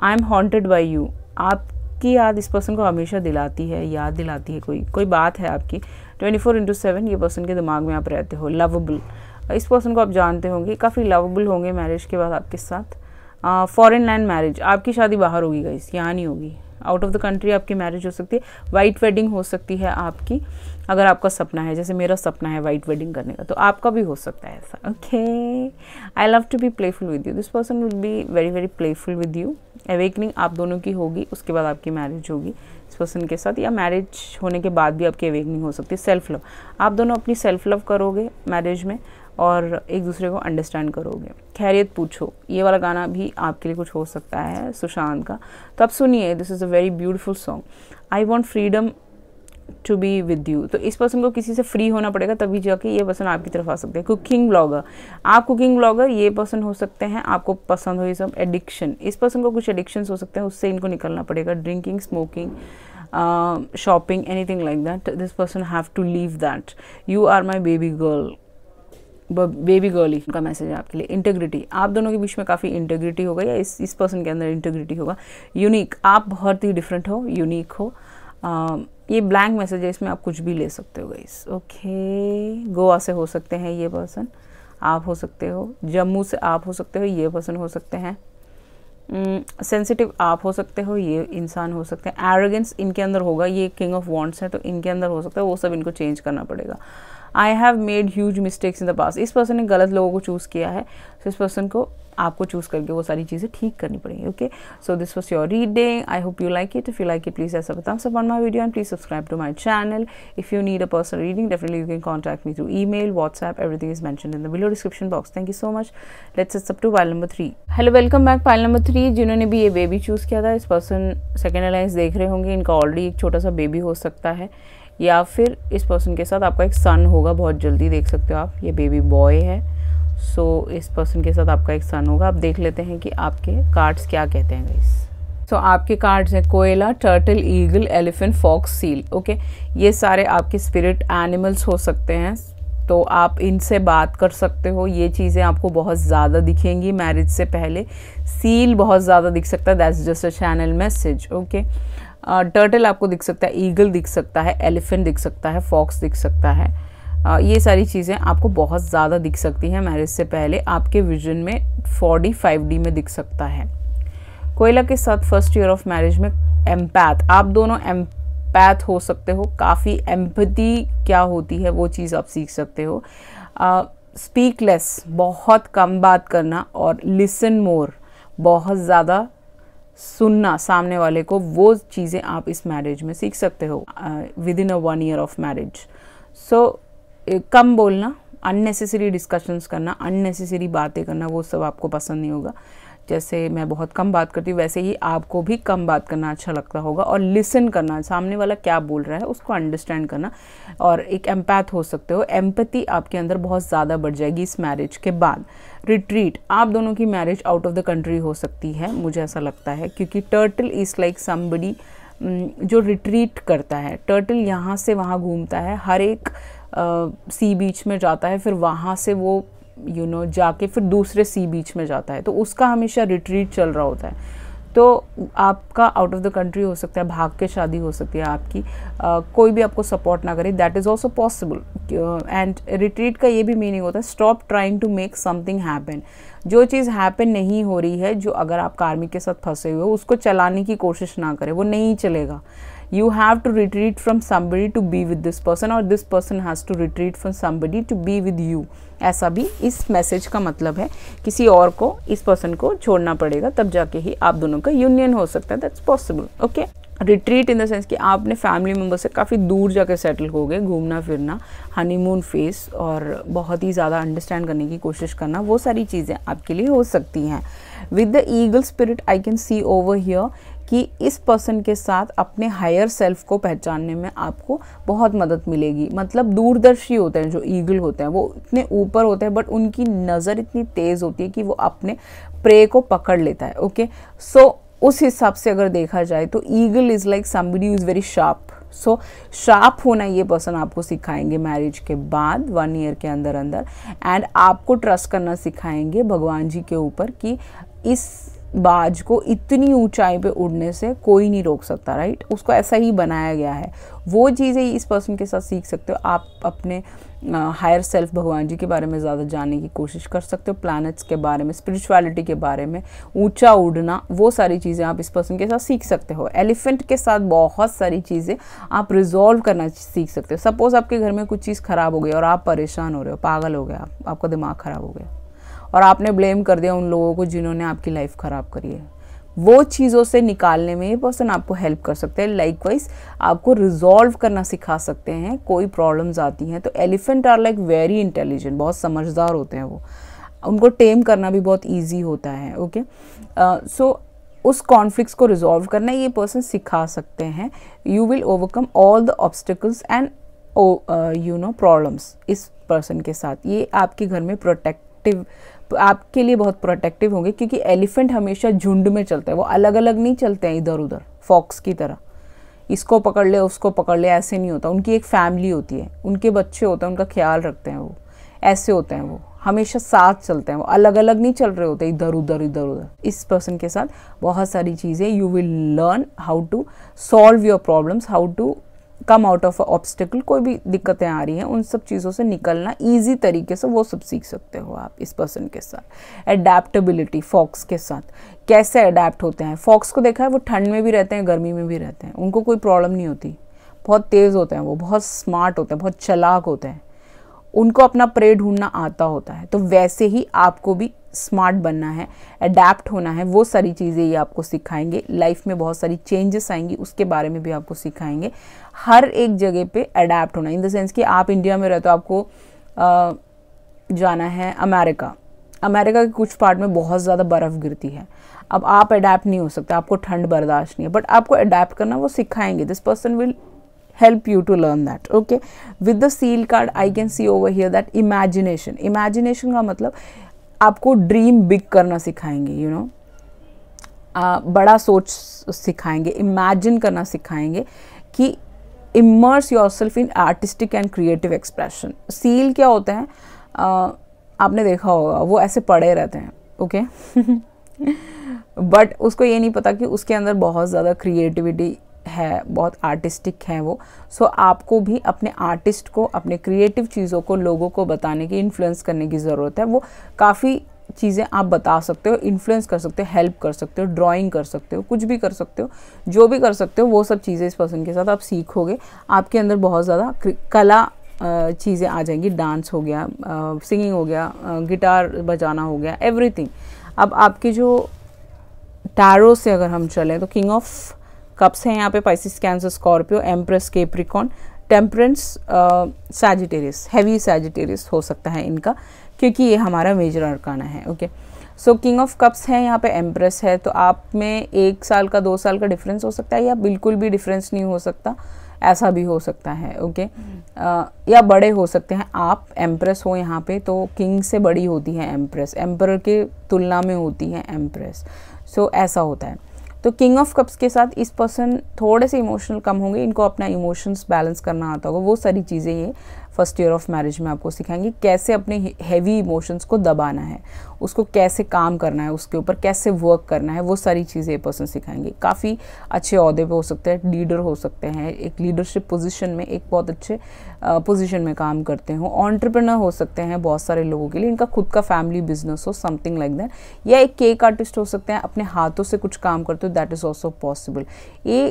I am haunted by you आपकी याद इस पर्सन को हमेशा दिलाती है याद दिलाती है कोई कोई बात है आपकी ट्वेंटी फोर इंटू सेवन ये पर्सन के दिमाग में आप रहते हो लवेबल इस पर्सन को आप जानते होंगे काफ़ी लवेबल होंगे मैरिज के बाद आपके साथ फॉरेन लैंड मैरिज आपकी शादी बाहर होगी गई यहाँ नहीं होगी आउट ऑफ द कंट्री आपकी मैरिज हो सकती है वाइट वेडिंग हो सकती है आपकी अगर आपका सपना है जैसे मेरा सपना है वाइट वेडिंग करने का तो आपका भी हो सकता है ऐसा okay I love to be playful with you this person will be very very playful with you awakening आप दोनों की होगी उसके बाद आपकी मैरिज होगी इस पर्सन के साथ या मैरिज होने के बाद भी आपकी अवेकनिंग हो सकती है सेल्फ लव आप दोनों अपनी सेल्फ लव करोगे मैरिज में और एक दूसरे को अंडरस्टैंड करोगे खैरियत पूछो ये वाला गाना भी आपके लिए कुछ हो सकता है सुशांत का तो आप सुनिए this is a very beautiful song I want freedom to be with you तो इस पर्सन को किसी से फ्री होना पड़ेगा तभी जाके ये पर्सन आपकी तरफ आ सकते हैं कुकिंग ब्लॉगर आप कुकिंग ब्लॉगर ये पर्सन हो सकते हैं आपको पसंद हो ये सब एडिक्शन इस पर्सन को कुछ एडिक्शंस हो सकते हैं उससे इनको निकलना पड़ेगा drinking smoking shopping anything like that this person have to leave that you are my baby girl baby girl ही उनका मैसेज है आपके लिए इंटेग्रिटी आप दोनों के बीच में काफ़ी इंटेग्रिटी होगा या इस इस पर्सन के अंदर इंटेग्रिटी होगा यूनिक आप बहुत ही डिफरेंट हो यूनिक हो आ, um, ये ब्लैंक मैसेज है इसमें आप कुछ भी ले सकते हो गई ओके गोवा से हो सकते हैं ये पर्सन आप हो सकते हो जम्मू से आप हो सकते हो ये पर्सन हो सकते हैं सेंसिटिव mm, आप हो सकते हो ये इंसान हो सकते हैं एरोगेंस इनके अंदर होगा ये किंग ऑफ वॉन्ट्स है तो इनके अंदर हो सकता है वो सब इनको चेंज करना पड़ेगा I have made huge mistakes in the past इस पर्सन ने गलत लोगों को चूज़ किया है तो इस पर्सन को आपको चूज़ करके वो सारी चीज़ें ठीक करनी पड़ेंगी okay so this was your reading I hope you like it if you like it please ऐसा बताओ सब on my video and please subscribe to my channel if you need a personal reading definitely you can contact me through email WhatsApp everything is mention in the below description box thank you so much let's ace up to pile number three hello welcome back pile number three जिन्होंने भी ये baby choose किया था इस person second alliance देख रहे होंगे इनका ऑलरेडी एक छोटा सा बेबी हो सकता है या फिर इस पर्सन के साथ आपका एक सन होगा बहुत जल्दी देख सकते हो आप ये बेबी बॉय है सो so, इस पर्सन के साथ आपका एक सन होगा आप देख लेते हैं कि आपके कार्ड्स क्या कहते हैं गाइस सो so, आपके कार्ड्स हैं koala turtle eagle elephant fox seal okay ये सारे आपके स्पिरिट एनिमल्स हो सकते हैं तो आप इनसे बात कर सकते हो ये चीज़ें आपको बहुत ज़्यादा दिखेंगी मैरिज से पहले सील बहुत ज़्यादा दिख सकता है that's just a channel message okay turtle आपको दिख सकता है ईगल दिख सकता है एलिफेंट दिख सकता है फॉक्स दिख सकता है आ, ये सारी चीज़ें आपको बहुत ज़्यादा दिख सकती हैं मैरिज से पहले आपके विजन में फोर डी फाइव डी में दिख सकता है कोयला के साथ फर्स्ट ईयर ऑफ मैरिज में एम्पैथ आप दोनों एम एम्पैथ हो सकते हो काफ़ी एम्पति क्या होती है वो चीज़ आप सीख सकते हो स्पीकलेस uh, बहुत कम बात करना और लिसन मोर बहुत ज़्यादा सुनना सामने वाले को वो चीज़ें आप इस मैरिज में सीख सकते हो within a one year of marriage so कम बोलना अननेसेसरी डिस्कशंस करना अननेसेसरी बातें करना वो सब आपको पसंद नहीं होगा जैसे मैं बहुत कम बात करती हूँ वैसे ही आपको भी कम बात करना अच्छा लगता होगा और लिसन करना सामने वाला क्या बोल रहा है उसको अंडरस्टैंड करना और एक एम्पैथ हो सकते हो एम्पति आपके अंदर बहुत ज़्यादा बढ़ जाएगी इस मैरिज के बाद रिट्रीट आप दोनों की marriage out of the country हो सकती है मुझे ऐसा लगता है क्योंकि टर्टल इज़ लाइक समबडी जो रिट्रीट करता है टर्टल यहाँ से वहाँ घूमता है हर एक सी सी बीच में जाता है फिर वहाँ से वो यू you नो know, जाके फिर दूसरे सी बीच में जाता है तो उसका हमेशा रिट्रीट चल रहा होता है तो आपका आउट ऑफ द कंट्री हो सकता है भाग के शादी हो सकती है आपकी आ, कोई भी आपको सपोर्ट ना करे that is also possible and retreat का ये भी मीनिंग होता है stop trying to make something happen जो चीज़ हैपन नहीं हो रही है जो अगर आप कार्मिक के साथ फंसे हुए हो उसको चलाने की कोशिश ना करें वो नहीं चलेगा you have to retreat from somebody to be with this person और this person has to retreat from somebody to be with you ऐसा भी इस मैसेज का मतलब है किसी और को इस पर्सन को छोड़ना पड़ेगा तब जाके ही आप दोनों का यूनियन हो सकता है that's possible okay retreat in the sense कि आप अपने फैमिली मेम्बर से काफ़ी दूर जाकर सेटल हो गए घूमना फिरना हनीमून फेस और बहुत ही ज़्यादा अंडरस्टैंड करने की कोशिश करना वो सारी चीज़ें आपके लिए हो सकती हैं with the eagle spirit I can see over here कि इस पर्सन के साथ अपने हायर सेल्फ को पहचानने में आपको बहुत मदद मिलेगी मतलब दूरदर्शी होते हैं जो ईगल होते हैं वो इतने ऊपर होते हैं बट उनकी नज़र इतनी तेज़ होती है कि वो अपने प्रे को पकड़ लेता है ओके सो so, उस हिसाब से अगर देखा जाए तो eagle is like somebody is very sharp so sharp होना ये पर्सन आपको सिखाएंगे मैरिज के बाद वन ईयर के अंदर अंदर एंड आपको ट्रस्ट करना सिखाएंगे भगवान जी के ऊपर कि इस बाज को इतनी ऊंचाई पे उड़ने से कोई नहीं रोक सकता राइट उसको ऐसा ही बनाया गया है वो चीज़ें इस पर्सन के साथ सीख सकते हो आप अपने हायर सेल्फ भगवान जी के बारे में ज़्यादा जानने की कोशिश कर सकते हो प्लैनेट्स के बारे में स्पिरिचुअलिटी के बारे में ऊंचा उड़ना वो सारी चीज़ें आप इस पर्सन के साथ सीख सकते हो एलिफेंट के साथ बहुत सारी चीज़ें आप रिजॉल्व करना सीख सकते हो सपोज़ आपके घर में कुछ चीज़ ख़राब हो गई और आप परेशान हो रहे हो पागल हो गया आपका दिमाग ख़राब हो गया और आपने ब्लेम कर दिया उन लोगों को जिन्होंने आपकी लाइफ ख़राब करी है वो चीज़ों से निकालने में ये पर्सन आपको हेल्प कर सकते हैं लाइक वाइज आपको रिजॉल्व करना सिखा सकते हैं कोई प्रॉब्लम्स आती हैं तो elephant are like very intelligent बहुत समझदार होते हैं वो उनको टेम करना भी बहुत ईजी होता है ओके सो uh, so, उस कॉन्फ्लिक्ट को रिजॉल्व करना ये पर्सन सिखा सकते हैं you will overcome all the obstacles and you know problems इस पर्सन के साथ ये आपके घर में प्रोटेक्टिव आपके लिए बहुत प्रोटेक्टिव होंगे क्योंकि एलिफेंट हमेशा झुंड में चलते हैं वो अलग अलग नहीं चलते हैं इधर उधर फॉक्स की तरह इसको पकड़ ले उसको पकड़ ले ऐसे नहीं होता उनकी एक फैमिली होती है उनके बच्चे होते हैं उनका ख्याल रखते हैं वो ऐसे होते हैं वो हमेशा साथ चलते हैं वो अलग अलग नहीं चल रहे होते इधर उधर इधर उधर इस पर्सन के साथ बहुत सारी चीज़ें you will learn how to solve your problems how to come out of obstacle कोई भी दिक्कतें आ रही हैं उन सब चीज़ों से निकलना इजी तरीके से वो सब सीख सकते हो आप इस पर्सन के साथ एडेप्टबिलिटी फॉक्स के साथ कैसे अडेप्ट होते हैं फॉक्स को देखा है वो ठंड में भी रहते हैं गर्मी में भी रहते हैं उनको कोई प्रॉब्लम नहीं होती बहुत तेज़ होते हैं वो बहुत स्मार्ट होते हैं बहुत चलाक होते हैं उनको अपना प्रे ढूंढना आता होता है तो वैसे ही आपको भी स्मार्ट बनना है अडेप्ट होना है वो सारी चीज़ें ये आपको सिखाएंगे लाइफ में बहुत सारी चेंजेस आएंगी उसके बारे में भी आपको सिखाएंगे हर एक जगह पे अडेप्ट होना इन द सेंस कि आप इंडिया में रहते हो आपको आ, जाना है अमेरिका अमेरिका के कुछ पार्ट में बहुत ज़्यादा बर्फ़ गिरती है अब आप अडेप्ट नहीं हो सकते आपको ठंड बर्दाश्त नहीं है बट आपको अडेप्ट करना वो सिखाएंगे this person will help you to learn that okay with the seal card I can see over here that imagination imagination का मतलब आपको ड्रीम बिग करना सिखाएंगे you you know know? uh, बड़ा सोच सिखाएंगे इमेजिन करना सिखाएंगे कि immerse yourself in artistic and creative expression seal क्या होते हैं uh, आपने देखा होगा वो ऐसे पड़े रहते हैं ओके okay? बट उसको ये नहीं पता कि उसके अंदर बहुत ज़्यादा क्रिएटिविटी है बहुत आर्टिस्टिक हैं वो सो आपको भी अपने आर्टिस्ट को अपने क्रिएटिव चीज़ों को लोगों को बताने की इन्फ्लुएंस करने की ज़रूरत है वो काफ़ी चीज़ें आप बता सकते हो इन्फ्लुएंस कर सकते हो हेल्प कर सकते हो ड्राइंग कर सकते हो कुछ भी कर सकते हो जो भी कर सकते हो वो सब चीज़ें इस पर्सन के साथ आप सीखोगे आपके अंदर बहुत ज़्यादा कला चीज़ें आ जाएंगी डांस हो गया सिंगिंग हो गया गिटार बजाना हो गया एवरीथिंग अब आपकी जो टैरो से अगर हम चलें तो किंग ऑफ कप्स हैं यहाँ पे Pisces Cancer Scorpio empress Capricorn temperance Sagittarius heavy Sagittarius हो सकता है इनका क्योंकि ये हमारा मेजर अरकाना है okay so king of cups है यहाँ पे एम्प्रेस है तो आप में एक साल का दो साल का डिफरेंस हो सकता है या बिल्कुल भी डिफरेंस नहीं हो सकता ऐसा भी हो सकता है ओके uh, या बड़े हो सकते हैं आप एम्प्रेस हो यहाँ पे तो किंग से बड़ी होती है एम्प्रेस एम्पर के तुलना में होती है एम्प्रेस सो ऐसा होता है तो किंग ऑफ कप्स के साथ इस पर्सन थोड़े से इमोशनल कम होंगे इनको अपना इमोशंस बैलेंस करना आता होगा वो सारी चीज़ें ये फर्स्ट ईयर ऑफ मैरिज में आपको सिखाएंगे कैसे अपने हैवी इमोशंस को दबाना है उसको कैसे काम करना है उसके ऊपर कैसे वर्क करना है वो सारी चीज़ें ये पर्सन सिखाएंगे काफ़ी अच्छे अहदे पर हो सकते हैं लीडर हो सकते हैं एक लीडरशिप पोजीशन में एक बहुत अच्छे पोजीशन में काम करते हो ऑन्टरप्रनर हो सकते हैं बहुत सारे लोगों के लिए इनका खुद का फैमिली बिजनेस हो समथिंग लाइक दैट या एक केक आर्टिस्ट हो सकते हैं अपने हाथों से कुछ काम करते हो दैट इज़ ऑल्सो पॉसिबल ये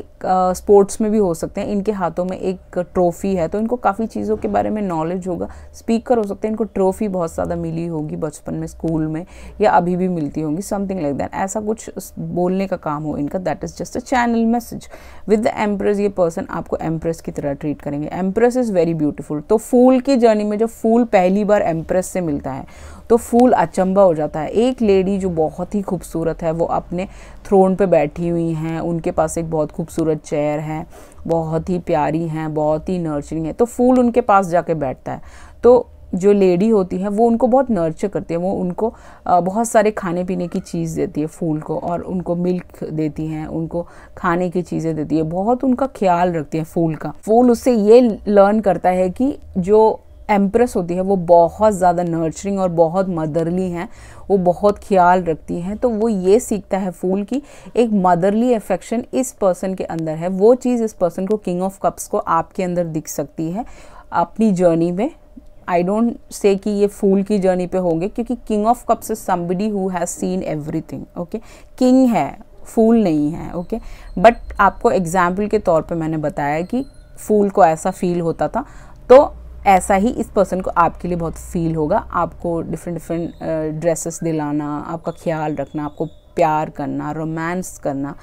स्पोर्ट्स में भी हो सकते हैं इनके हाथों में एक ट्रॉफ़ी है तो इनको काफ़ी चीज़ों के बारे में नॉलेज होगा स्पीकर हो सकते हैं इनको ट्रॉफ़ी बहुत ज़्यादा मिली होगी बचपन में स्कूल में में या अभी भी मिलती होंगी समथिंग लाइक दैट ऐसा कुछ बोलने का काम हो इनका that is just a channel message with the empress ये पर्सन आपको एम्प्रेस की तरह ट्रीट करेंगे एम्प्रेस इज़ वेरी ब्यूटिफुल तो फूल की जर्नी में जब फूल पहली बार एम्प्रेस से मिलता है तो फूल अचंबा हो जाता है एक लेडी जो बहुत ही खूबसूरत है वो अपने थ्रोन पे बैठी हुई हैं उनके पास एक बहुत खूबसूरत चेयर है बहुत ही प्यारी हैं बहुत ही नर्चरिंग है तो फूल उनके पास जाके बैठता है तो जो लेडी होती है वो उनको बहुत नर्चर करती है वो उनको बहुत सारे खाने पीने की चीज़ देती है फूल को और उनको मिल्क देती हैं उनको खाने की चीज़ें देती है बहुत उनका ख्याल रखती है फूल का फूल उससे ये लर्न करता है कि जो एम्प्रेस होती है वो बहुत ज़्यादा नर्चरिंग और बहुत मदरली हैं वो बहुत ख्याल रखती हैं तो वो ये सीखता है फूल की एक मदरली अफेक्शन इस पर्सन के अंदर है वो चीज़ इस पर्सन को किंग ऑफ कप्स को आपके अंदर दिख सकती है अपनी जर्नी में आई डोंट से कि ये फूल की जर्नी पे होंगे क्योंकि king of cups is somebody who has seen everything okay king है फूल नहीं है ओके okay? बट आपको एग्जाम्पल के तौर पे मैंने बताया कि फूल को ऐसा फील होता था तो ऐसा ही इस पर्सन को आपके लिए बहुत फील होगा आपको डिफरेंट डिफरेंट ड्रेसेस दिलाना आपका ख्याल रखना आपको प्यार करना रोमांस करना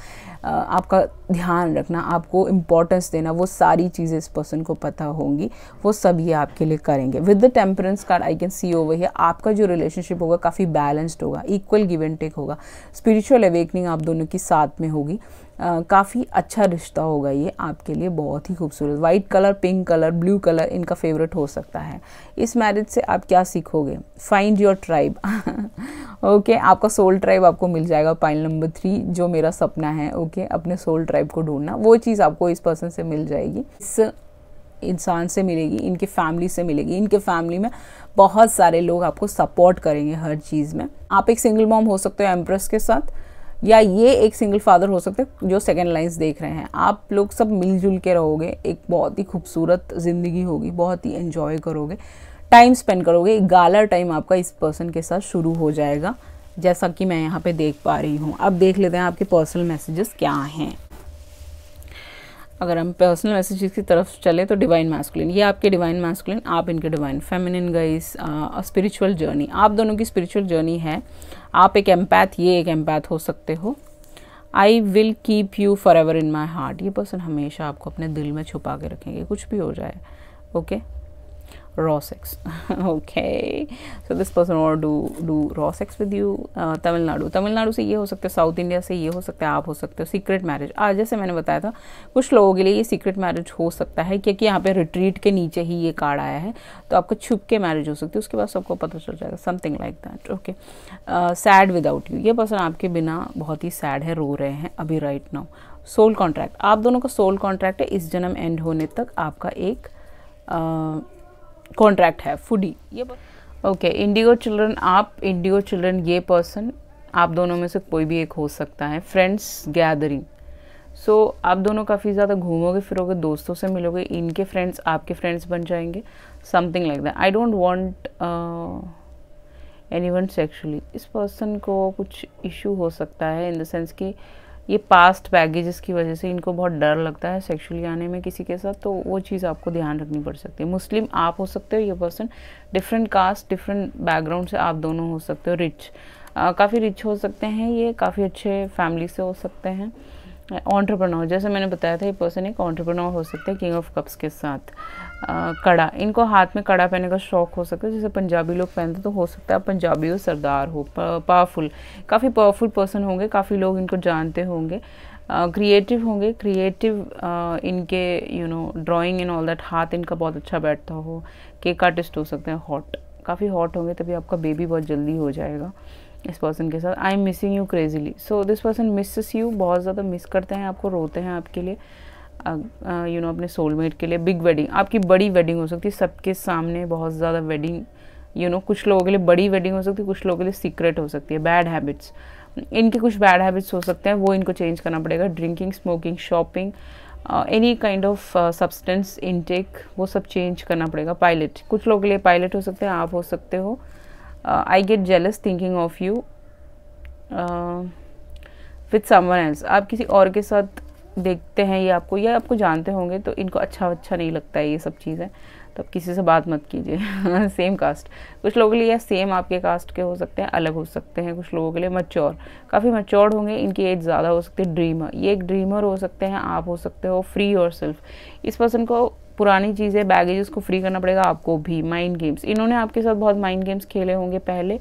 आपका ध्यान रखना आपको इम्पोर्टेंस देना वो सारी चीज़ें इस पर्सन को पता होंगी वो सब ये आपके लिए करेंगे with the temperance card I can see over है आपका जो रिलेशनशिप होगा काफ़ी बैलेंस्ड होगा इक्वल गिव एंड टेक होगा स्पिरिचुअल अवेकनिंग आप दोनों की साथ में होगी काफ़ी अच्छा रिश्ता होगा ये आपके लिए बहुत ही खूबसूरत white colour pink colour blue colour इनका फेवरेट हो सकता है इस मैरिज से आप क्या सीखोगे फाइंड योर ट्राइब ओके आपका सोल ट्राइब आपको मिल जाएगा पाइल नंबर थ्री जो मेरा सपना है ओके okay? अपने सोल ट्राइब को ढूंढना वो चीज़ आपको इस पर्सन से मिल जाएगी इस इंसान से मिलेगी इनके फैमिली से मिलेगी इनके फैमिली में बहुत सारे लोग आपको सपोर्ट करेंगे हर चीज़ में आप एक सिंगल मॉम हो सकते हो एम्प्रेस के साथ या ये एक सिंगल फादर हो सकते हैं जो सेकेंड लाइन्स देख रहे हैं आप लोग सब मिलजुल के रहोगे एक बहुत ही खूबसूरत ज़िंदगी होगी बहुत ही इन्जॉय करोगे टाइम स्पेंड करोगे एक गाला टाइम आपका इस पर्सन के साथ शुरू हो जाएगा जैसा कि मैं यहाँ पे देख पा रही हूँ अब देख लेते हैं आपके पर्सनल मैसेजेस क्या हैं अगर हम पर्सनल मैसेजेस की तरफ चले तो डिवाइन मैस्कुलिन ये आपके डिवाइन मैस्कुलिन आप इनके divine feminine guys spiritual journey आप दोनों की स्पिरिचुअल जर्नी है आप एक एम्पैथ ये एक एम्पैथ हो सकते हो I will keep you forever in my heart ये पर्सन हमेशा आपको अपने दिल में छुपा के रखेंगे कुछ भी हो जाए okay okay? raw sex okay so this person or do do raw sex with you uh, tamil nadu tamil nadu से ये हो सकता है साउथ इंडिया से ये हो सकता है आप हो सकते हो सीक्रेट मैरिज आज जैसे मैंने बताया था कुछ लोगों के लिए ये सीक्रेट मैरिज हो सकता है क्योंकि यहाँ पे रिट्रीट के नीचे ही ये कार्ड आया है तो आपको छुप के मैरिज हो सकती है उसके बाद सबको पता चल जाएगा something like that okay sad without you ये पर्सन आपके बिना बहुत ही सैड है रो रहे हैं अभी राइट नाउ सोल कॉन्ट्रैक्ट आप दोनों का सोल कॉन्ट्रैक्ट है इस जन्म एंड होने तक आपका एक uh, कॉन्ट्रैक्ट है फूडी ये ओके इंडिगो चिल्ड्रन आप इंडिगो चिल्ड्रन ये पर्सन आप दोनों में से कोई भी एक हो सकता है फ्रेंड्स गैदरिंग सो so, आप दोनों काफ़ी ज़्यादा घूमोगे फिरोगे दोस्तों से मिलोगे इनके फ्रेंड्स आपके फ्रेंड्स बन जाएंगे something like that I don't want anyone sexually इस पर्सन को कुछ इशू हो सकता है इन द सेंस कि uh, ये पास्ट बैगेजेस की वजह से इनको बहुत डर लगता है सेक्सुअली आने में किसी के साथ तो वो चीज़ आपको ध्यान रखनी पड़ सकती है मुस्लिम आप हो सकते हो ये person different caste different background से आप दोनों हो सकते हो रिच काफ़ी रिच हो सकते हैं ये काफ़ी अच्छे फैमिली से हो सकते हैं ऑन्टरप्रनोर जैसे मैंने बताया था ये पर्सन एक ऑन्टरप्रनोर हो सकते हैं किंग ऑफ कप्स के साथ कड़ा इनको हाथ में कड़ा पहनने का शौक हो सकता है जैसे पंजाबी लोग पहनते तो हो सकता है पंजाबी हो सरदार हो पावरफुल काफ़ी पावरफुल पर्सन होंगे काफ़ी लोग इनको जानते होंगे क्रिएटिव होंगे क्रिएटिव इनके you know drawing in all that हाथ इनका बहुत अच्छा बैठता हो केक आर्टिस्ट हो सकते हैं हॉट काफ़ी हॉट होंगे तभी आपका बेबी बहुत जल्दी हो जाएगा इस पर्सन के साथ I am missing you crazily so this person misses you बहुत ज़्यादा मिस करते हैं आपको रोते हैं आपके लिए यू नो अपने सोलमेट के लिए बिग वेडिंग आपकी बड़ी वेडिंग हो सकती है सबके सामने बहुत ज़्यादा वेडिंग यू नो कुछ लोगों के लिए बड़ी वेडिंग हो सकती है कुछ लोगों के लिए सीक्रेट हो सकती है बैड हैबिट्स इनके कुछ बैड हैबिट्स हो सकते हैं वो इनको चेंज करना पड़ेगा drinking smoking shopping any kind of substance intake वो सब चेंज करना पड़ेगा पायलट कुछ लोगों के लिए पायलट हो सकते हैं आप हो सकते हो I get jealous thinking of you with someone else आप किसी और के साथ देखते हैं ये आपको या आपको जानते होंगे तो इनको अच्छा अच्छा नहीं लगता है ये सब चीज़ें तो किसी से बात मत कीजिए सेम कास्ट कुछ लोगों के लिए सेम आपके कास्ट के हो सकते हैं अलग हो सकते हैं कुछ लोगों के लिए मच्योर काफ़ी मच्योर होंगे इनकी एज ज़्यादा हो सकती है ड्रीमर ये एक ड्रीमर हो सकते हैं आप हो सकते हो फ्री और सेल्फ इस पर्सन को पुरानी चीज़ें बैगेज को फ्री करना पड़ेगा आपको भी माइंड गेम्स इन्होंने आपके साथ बहुत माइंड गेम्स खेले होंगे पहले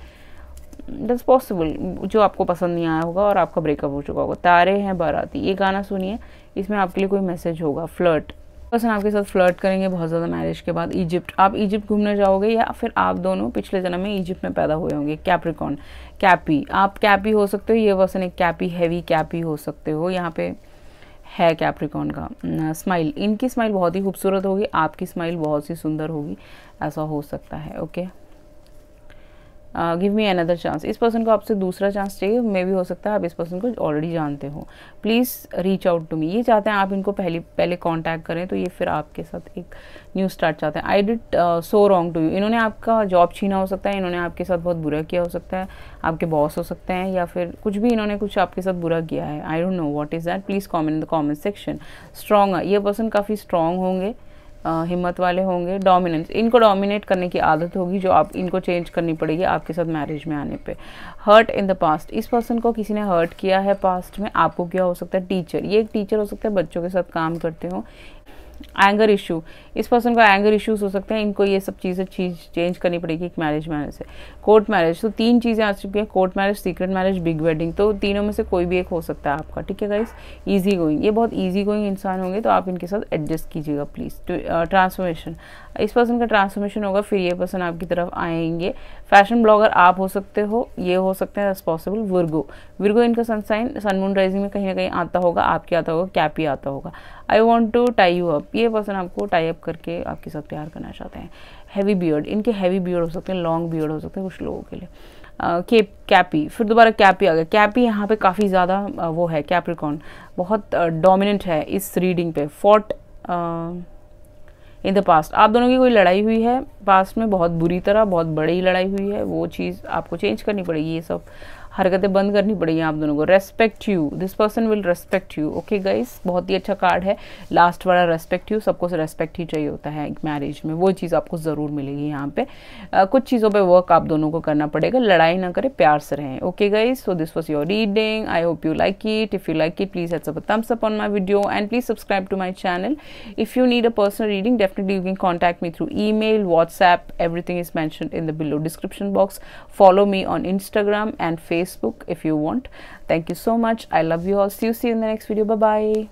दट पॉसिबल जो आपको पसंद नहीं आया होगा और आपका ब्रेकअप हो चुका होगा तारे हैं बाराती ये गाना सुनिए इसमें आपके लिए कोई मैसेज होगा फ्लर्ट पर्सन आपके साथ फ्लर्ट करेंगे बहुत ज़्यादा मैरिज के बाद इजिप्ट आप इजिप्ट घूमने जाओगे या फिर आप दोनों पिछले जन्म में इजिप्ट में पैदा हुए होंगे कैप्रिकॉन कैपी आप कैपी हो सकते हो ये वसन एक कैपी हैवी कैपी हो सकते हो यहाँ पे है कैप्रिकॉन का स्माइल इनकी स्माइल बहुत ही खूबसूरत होगी आपकी स्माइल बहुत सी सुंदर होगी ऐसा हो सकता है okay give me another chance इस पर्सन को आपसे दूसरा चांस चाहिए मे भी हो सकता है आप इस पर्सन को ऑलरेडी जानते हो please reach out to me ये चाहते हैं आप इनको पहले पहले कॉन्टैक्ट करें तो ये फिर आपके साथ एक न्यू स्टार्ट चाहते हैं I did so wrong to you इन्होंने आपका जॉब छीना हो सकता है इन्होंने आपके साथ बहुत बुरा किया हो सकता है आपके बॉस हो सकते हैं या फिर कुछ भी इन्होंने कुछ आपके साथ बुरा किया है I don't know what is that please comment in the comment section strong ये पर्सन काफ़ी स्ट्रॉन्ग होंगे हिम्मत वाले होंगे डोमिनेंस इनको डोमिनेट करने की आदत होगी जो आप इनको चेंज करनी पड़ेगी आपके साथ मैरिज में आने पे हर्ट इन द पास्ट इस पर्सन को किसी ने हर्ट किया है पास्ट में आपको क्या हो सकता है टीचर ये एक टीचर हो सकता है बच्चों के साथ काम करते हो एंगर इशू इस पर्सन को एंगर इशूज हो सकते हैं इनको ये सब चीज़ें चीज चेंज करनी पड़ेगी एक मैरिज मैरिज से कोर्ट मैरिज तो तीन चीज़ें आ चुकी हैं court marriage secret marriage big wedding तो तीनों में से कोई भी एक हो सकता है आपका ठीक है गाइस ईजी गोइंग ये बहुत ईजी गोइंग इंसान होंगे तो आप इनके साथ एडजस्ट कीजिएगा प्लीज़ ट्रांसफॉर्मेशन uh, इस पर्सन का ट्रांसफॉर्मेशन होगा फिर ये पर्सन आपकी तरफ आएंगे फैशन ब्लॉगर आप हो सकते हो ये हो सकते हैं पॉसिबल वर्गो वर्गो इनका सनसाइन सनमून राइजिंग में कहीं ना कहीं आता होगा आपके आता होगा कैपी आता होगा I want to tie you up ये पर्सन आपको टाई अप करके आपके साथ प्यार करना चाहते हैं हैवी बियर्ड इनके हैवी बियर्ड हो सकते हैं लॉन्ग बियर्ड हो सकते हैं कुछ लोगों के लिए के कैपी फिर दोबारा कैपी आ गया कैपी यहाँ पे काफ़ी ज़्यादा वो है कैप्रिकॉन बहुत डोमिनेंट है इस रीडिंग पे फॉर्ट इन द पास्ट आप दोनों की कोई लड़ाई हुई है पास्ट में बहुत बुरी तरह बहुत बड़ी लड़ाई हुई है वो चीज़ आपको चेंज करनी पड़ेगी ये सब हरकतें बंद करनी पड़ेगी आप दोनों को respect you this person will respect you okay guys बहुत ही अच्छा कार्ड है लास्ट वाला रेस्पेक्ट यू सबको रेस्पेक्ट ही चाहिए होता है एक मैरिज में वो चीज़ आपको ज़रूर मिलेगी यहाँ पे आ, कुछ चीज़ों पे वर्क आप दोनों को करना पड़ेगा लड़ाई ना करें प्यार से रहें okay guys so this was your reading I hope you like it if you like it please hits up thumbs up on my video and please subscribe to my channel if you need a personal reading definitely you can contact me through email WhatsApp everything is mention in the below description box follow me on Instagram and face book if you want thank you so much i love you all see you see you in the next video bye bye